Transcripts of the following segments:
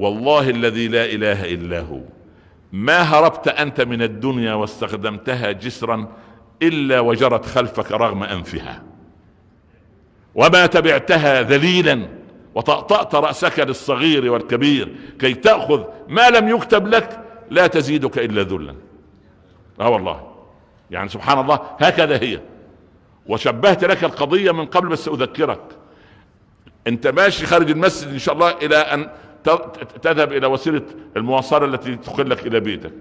والله الذي لا اله الا هو ما هربت انت من الدنيا واستخدمتها جسرا الا وجرت خلفك رغم انفها وما تبعتها ذليلا وطأطأت رأسك للصغير والكبير كي تأخذ ما لم يكتب لك لا تزيدك إلا ذلا اه والله يعني سبحان الله هكذا هي وشبهت لك القضية من قبل بس أذكرك انت ماشي خارج المسجد ان شاء الله الى ان تذهب الى وسيله المواصله التي تقلك الى بيتك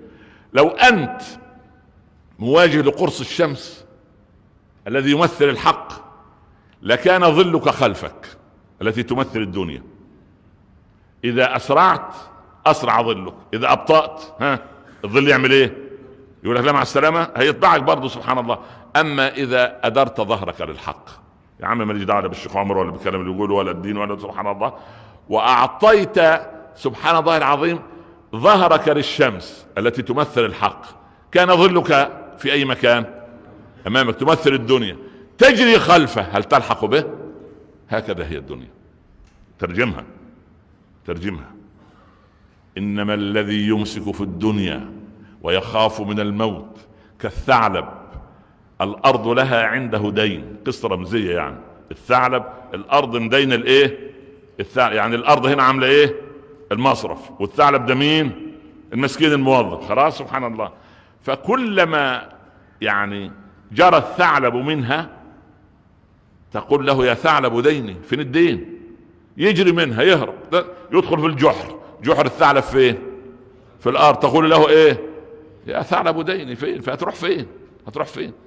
لو انت مواجه لقرص الشمس الذي يمثل الحق لكان ظلك خلفك التي تمثل الدنيا اذا اسرعت اسرع ظلك اذا ابطات ها الظل يعمل ايه يقول لك لا مع السلامه هيطبعك برضه سبحان الله اما اذا ادرت ظهرك للحق يا عم ماليش دعوه بالشيخ عمر ولا بالكلام اللي بيقوله ولا الدين ولا سبحان الله واعطيت سبحان الله العظيم ظهرك للشمس التي تمثل الحق كان ظلك في اي مكان امامك تمثل الدنيا تجري خلفه هل تلحق به هكذا هي الدنيا ترجمها ترجمها انما الذي يمسك في الدنيا ويخاف من الموت كالثعلب الارض لها عنده دين قصه رمزيه يعني الثعلب الارض مدين الايه الثعلب يعني الارض هنا عامله ايه المصرف والثعلب ده مين المسكين الموظف خلاص سبحان الله فكلما يعني جرى الثعلب منها تقول له يا ثعلب ديني فين الدين يجري منها يهرب يدخل في الجحر جحر الثعلب فين في الارض تقول له ايه يا ثعلب ديني فين فهتروح فين هتروح فين